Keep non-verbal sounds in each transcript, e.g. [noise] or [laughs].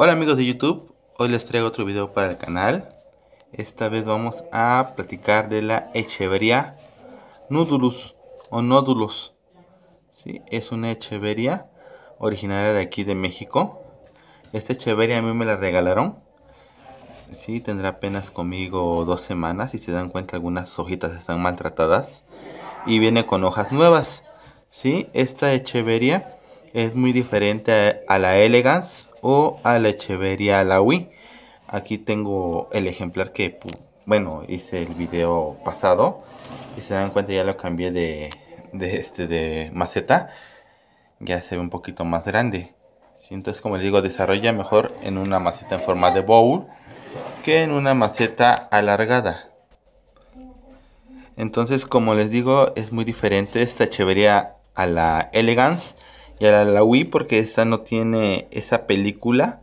Hola amigos de YouTube, hoy les traigo otro video para el canal. Esta vez vamos a platicar de la Echeveria nodulus o nódulos. ¿sí? Es una Echeveria originaria de aquí de México. Esta Echeveria a mí me la regalaron. Sí, tendrá apenas conmigo dos semanas. y se dan cuenta, algunas hojitas están maltratadas. Y viene con hojas nuevas. Sí, esta Echeveria es muy diferente a la Elegance o a la la Alawi. Aquí tengo el ejemplar que, bueno, hice el video pasado. Y se dan cuenta ya lo cambié de, este, de maceta. Ya se ve un poquito más grande. Entonces, como les digo, desarrolla mejor en una maceta en forma de bowl que en una maceta alargada. Entonces, como les digo, es muy diferente esta chevería a la Elegance y la Wii porque esta no tiene esa película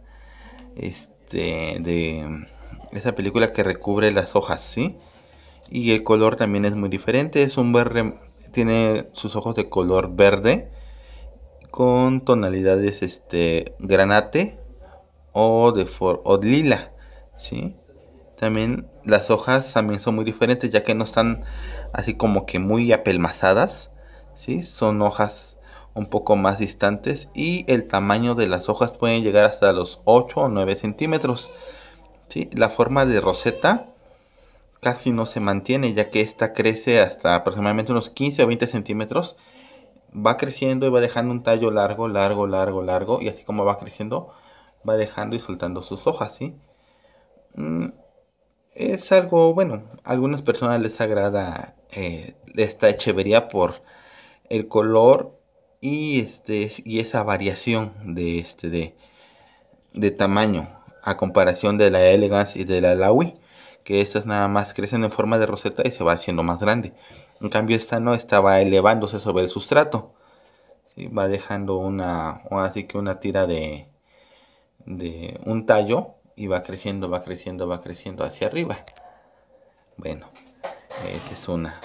este de esa película que recubre las hojas, ¿sí? Y el color también es muy diferente, es un verde tiene sus ojos de color verde con tonalidades este granate o de for o lila, ¿sí? También las hojas también son muy diferentes ya que no están así como que muy apelmazadas, ¿sí? Son hojas un poco más distantes y el tamaño de las hojas pueden llegar hasta los 8 o 9 centímetros. ¿sí? La forma de roseta casi no se mantiene ya que esta crece hasta aproximadamente unos 15 o 20 centímetros. Va creciendo y va dejando un tallo largo, largo, largo, largo y así como va creciendo va dejando y soltando sus hojas. ¿sí? Mm, es algo bueno, a algunas personas les agrada eh, esta echevería por el color y, este, y esa variación de, este, de, de tamaño a comparación de la Elegance y de la Lawi, que estas nada más crecen en forma de roseta y se va haciendo más grande. En cambio esta no estaba elevándose sobre el sustrato. Va dejando una, así que una tira de, de un tallo y va creciendo, va creciendo, va creciendo hacia arriba. Bueno, esa es una.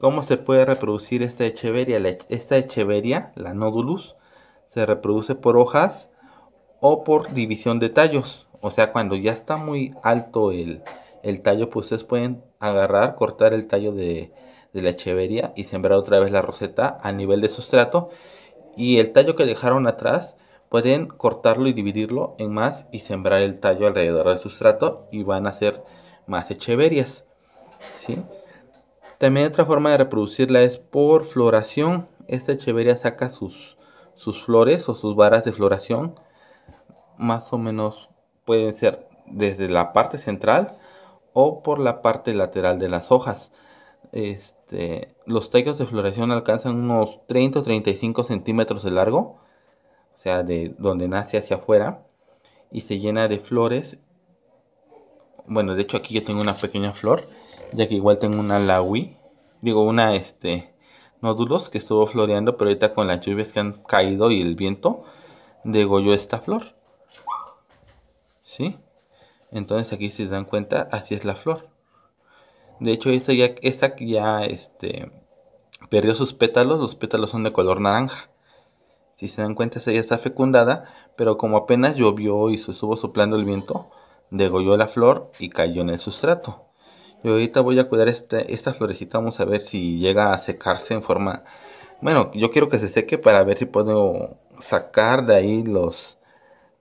¿Cómo se puede reproducir esta echeveria? esta echeveria, la nódulus, se reproduce por hojas o por división de tallos. O sea, cuando ya está muy alto el, tallo, pues ustedes pueden agarrar, cortar el tallo de, la echeveria y sembrar otra vez la roseta a nivel de sustrato. Y el tallo que dejaron atrás, pueden cortarlo y dividirlo en más y sembrar el tallo alrededor del sustrato y van a hacer más echeverias. ¿sí? También otra forma de reproducirla es por floración. Esta echeveria saca sus, sus flores o sus varas de floración. Más o menos pueden ser desde la parte central o por la parte lateral de las hojas. Este, los tallos de floración alcanzan unos 30 o 35 centímetros de largo, o sea, de donde nace hacia afuera, y se llena de flores. Bueno, de hecho aquí yo tengo una pequeña flor ya que igual tengo una Lawi, digo una este nódulos que estuvo floreando, pero ahorita con las lluvias que han caído y el viento degolló esta flor. ¿Sí? Entonces aquí si se dan cuenta, así es la flor. De hecho, esta ya, esta ya este, perdió sus pétalos, los pétalos son de color naranja. Si se dan cuenta, esta ya está fecundada, pero como apenas llovió y se estuvo soplando el viento, degolló la flor y cayó en el sustrato. Y ahorita voy a cuidar este, esta florecita, vamos a ver si llega a secarse en forma... Bueno, yo quiero que se seque para ver si puedo sacar de ahí los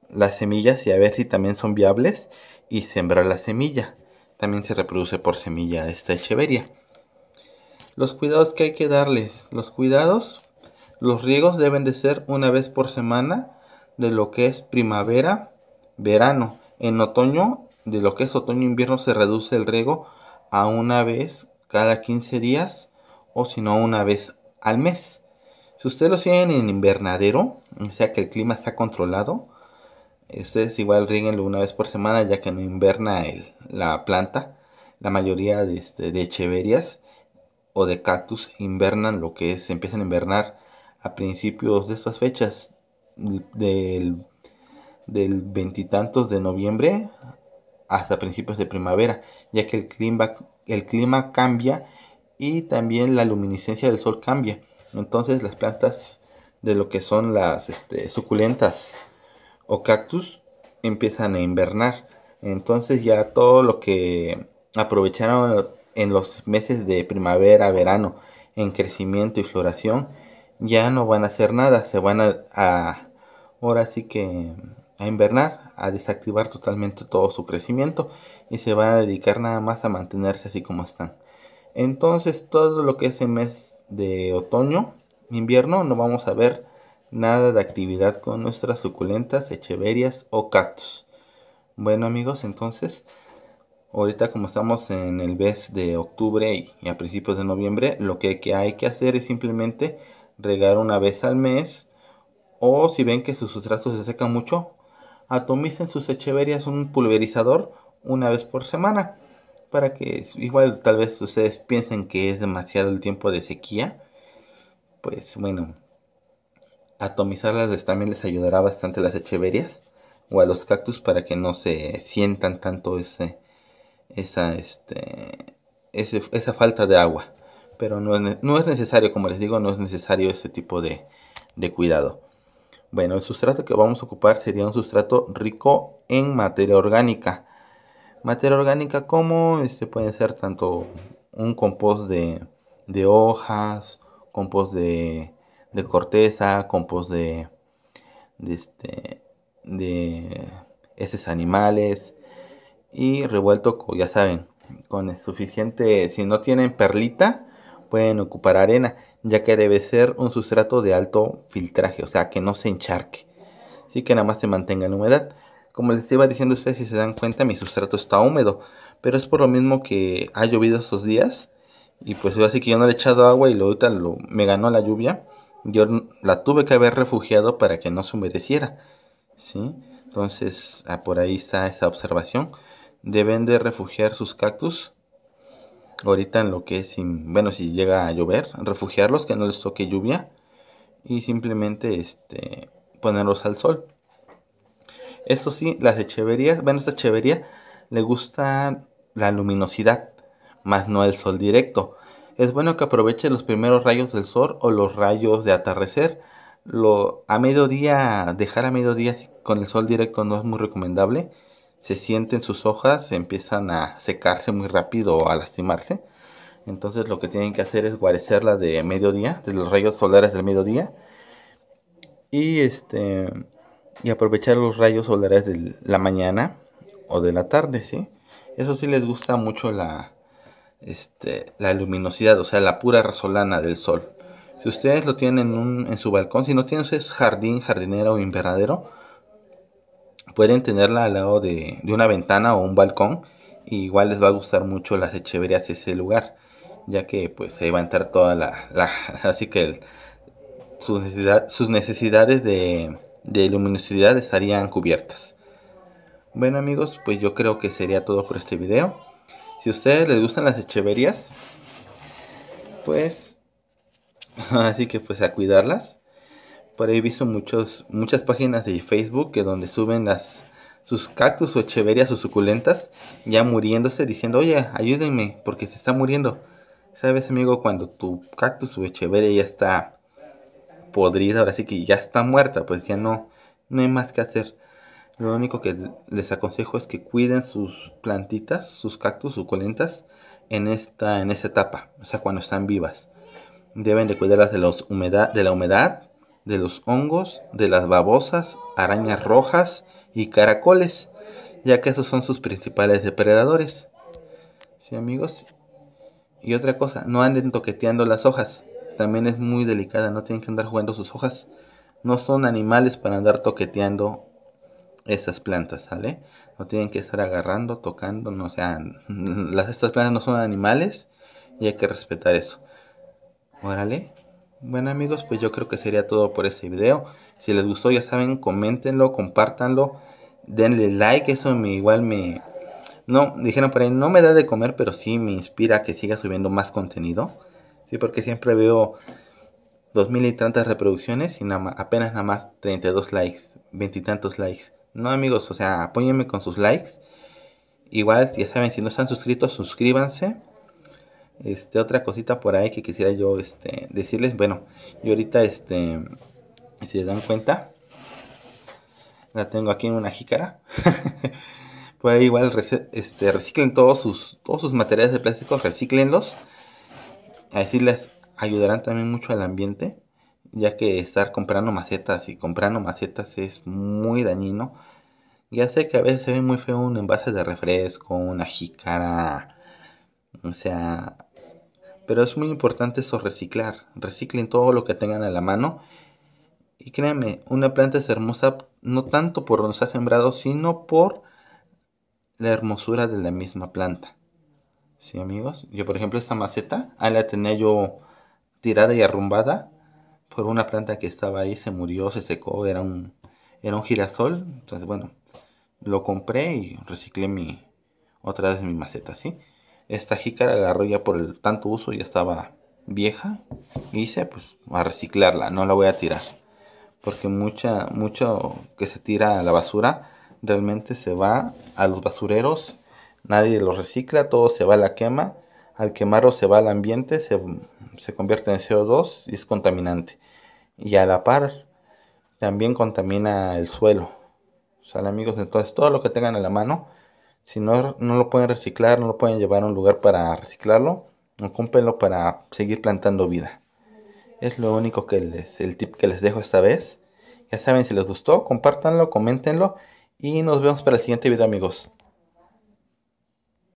las semillas y a ver si también son viables y sembrar la semilla. También se reproduce por semilla esta echeveria. Los cuidados que hay que darles. Los cuidados, los riegos deben de ser una vez por semana de lo que es primavera, verano. En otoño, de lo que es otoño-invierno se reduce el riego a una vez cada 15 días o si no una vez al mes. Si ustedes lo siguen en invernadero, o sea que el clima está controlado, ustedes igual ríguenlo una vez por semana ya que no inverna la planta. La mayoría de, este, de o de cactus invernan lo que es, empiezan a invernar a principios de estas fechas del del veintitantos de noviembre hasta principios de primavera, ya que el clima, el clima cambia y también la luminiscencia del sol cambia. Entonces las plantas de lo que son las este, suculentas o cactus empiezan a invernar. Entonces ya todo lo que aprovecharon en los meses de primavera, verano, en crecimiento y floración, ya no van a hacer nada, se van a ahora sí que a invernar, a desactivar totalmente todo su crecimiento y se van a dedicar nada más a mantenerse así como están. Entonces todo lo que es el mes de otoño, invierno, no vamos a ver nada de actividad con nuestras suculentas, echeverias o cactus. Bueno amigos, entonces ahorita como estamos en el mes de octubre y a principios de noviembre, lo que hay que hacer es simplemente regar una vez al mes o si ven que sus sustratos se secan mucho, atomicen sus echeverias un pulverizador una vez por semana. Para que igual tal vez ustedes piensen que es demasiado el tiempo de sequía. Pues bueno, atomizarlas también les ayudará bastante a las echeverias o a los cactus para que no se sientan tanto ese, esa, este, esa falta de agua. Pero no es, necesario, como les digo, no es necesario ese tipo de cuidado. Bueno, el sustrato que vamos a ocupar sería un sustrato rico en materia orgánica. Materia orgánica como este puede ser tanto un compost de, hojas, compost de, corteza, compost de, este, de estos animales y revuelto, ya saben, con suficiente, si no tienen perlita, pueden ocupar arena ya que debe ser un sustrato de alto filtraje, o sea, que no se encharque. Así que nada más se mantenga en humedad. Como les iba diciendo a ustedes, si se dan cuenta, mi sustrato está húmedo, pero es por lo mismo que ha llovido estos días. Y pues yo así que yo no le he echado agua y lo, ahorita me ganó la lluvia. Yo la tuve que haber refugiado para que no se humedeciera. ¿sí? Entonces, ah, por ahí está esa observación. Deben de refugiar sus cactus ahorita en lo que es, bueno, si llega a llover, refugiarlos, que no les toque lluvia y simplemente este, ponerlos al sol. Esto sí, las echeverías, bueno, esta echevería le gusta la luminosidad, más no el sol directo. Es bueno que aproveche los primeros rayos del sol o los rayos de atardecer. Lo, a mediodía, dejar a mediodía con el sol directo no es muy recomendable se sienten sus hojas, empiezan a secarse muy rápido o a lastimarse. Entonces lo que tienen que hacer es guarecerla de mediodía, de los rayos solares del mediodía. Y este y aprovechar los rayos solares de la mañana o de la tarde, ¿sí? Eso sí les gusta mucho la este, la luminosidad, o sea, la pura rasolana del sol. Si ustedes lo tienen en, en su balcón, si no tienen su jardín, jardinero o invernadero, pueden tenerla al lado de, una ventana o un balcón. igual les va a gustar mucho las echeverias ese lugar, ya que pues ahí va a entrar toda la... [laughs] así que sus, necesidades de, de luminosidad estarían cubiertas. Bueno amigos, pues yo creo que sería todo por este video. Si a ustedes les gustan las echeverías, pues [laughs] así que pues a cuidarlas. Por ahí he visto muchos, muchas páginas de Facebook que donde suben las, sus cactus o echeveria o suculentas ya muriéndose diciendo, oye, ayúdenme porque se está muriendo. ¿Sabes, amigo? Cuando tu cactus o echeveria ya está podrida, ahora sí que ya está muerta, pues ya no, no hay más que hacer. Lo único que les aconsejo es que cuiden sus plantitas, sus cactus suculentas, en esta, en esta etapa, o sea, cuando están vivas. Deben de cuidarlas de, los humedad, de la humedad, de los hongos, de las babosas, arañas rojas y caracoles, ya que esos son sus principales depredadores. ¿Sí, amigos? Y otra cosa, no anden toqueteando las hojas. También es muy delicada, no tienen que andar jugando sus hojas. No son animales para andar toqueteando esas plantas, ¿sale? No tienen que estar agarrando, tocando, no sean. las estas plantas no son animales y hay que respetar eso. Órale. Bueno amigos, pues yo creo que sería todo por este video. Si les gustó ya saben, coméntenlo, compártanlo, denle like, eso me, igual me... No, dijeron por ahí, no me da de comer, pero sí me inspira a que siga subiendo más contenido. Sí, porque siempre veo mil y tantas reproducciones y nada, apenas nada más 32 likes, veintitantos likes. No amigos, o sea, apóyenme con sus likes. Igual, ya saben, si no están suscritos, suscríbanse. Este, otra cosita por ahí que quisiera yo este, decirles. Bueno, yo ahorita, este, si se dan cuenta, la tengo aquí en una jícara. [laughs] por igual este, reciclen todos sus, todos sus materiales de plástico, reciclenlos. a decirles ayudarán también mucho al ambiente, ya que estar comprando macetas y comprando macetas es muy dañino. Ya sé que a veces se ve muy feo un envase de refresco, una jícara, o sea, pero es muy importante eso reciclar. Reciclen todo lo que tengan a la mano. Y créanme, una planta es hermosa no tanto por donde ha sembrado, sino por la hermosura de la misma planta. ¿Sí, amigos? Yo, por ejemplo, esta maceta, ahí la tenía yo tirada y arrumbada por una planta que estaba ahí, se murió, se secó, era un, era un girasol. Entonces, bueno, lo compré y reciclé mi, otra vez mi maceta, ¿sí? esta jícara agarró ya por el tanto uso, ya estaba vieja. Y hice pues a reciclarla, no la voy a tirar. Porque mucha, mucho que se tira a la basura realmente se va a los basureros. Nadie lo recicla, todo se va a la quema. Al quemarlo se va al ambiente, se, convierte en CO2 y es contaminante. Y a la par también contamina el suelo. O sea amigos, entonces todo lo que tengan a la mano si no, no lo pueden reciclar, no lo pueden llevar a un lugar para reciclarlo, cúmpenlo para seguir plantando vida. Es lo único que les, el tip que les dejo esta vez. Ya saben, si les gustó, compártanlo, coméntenlo y nos vemos para el siguiente video amigos.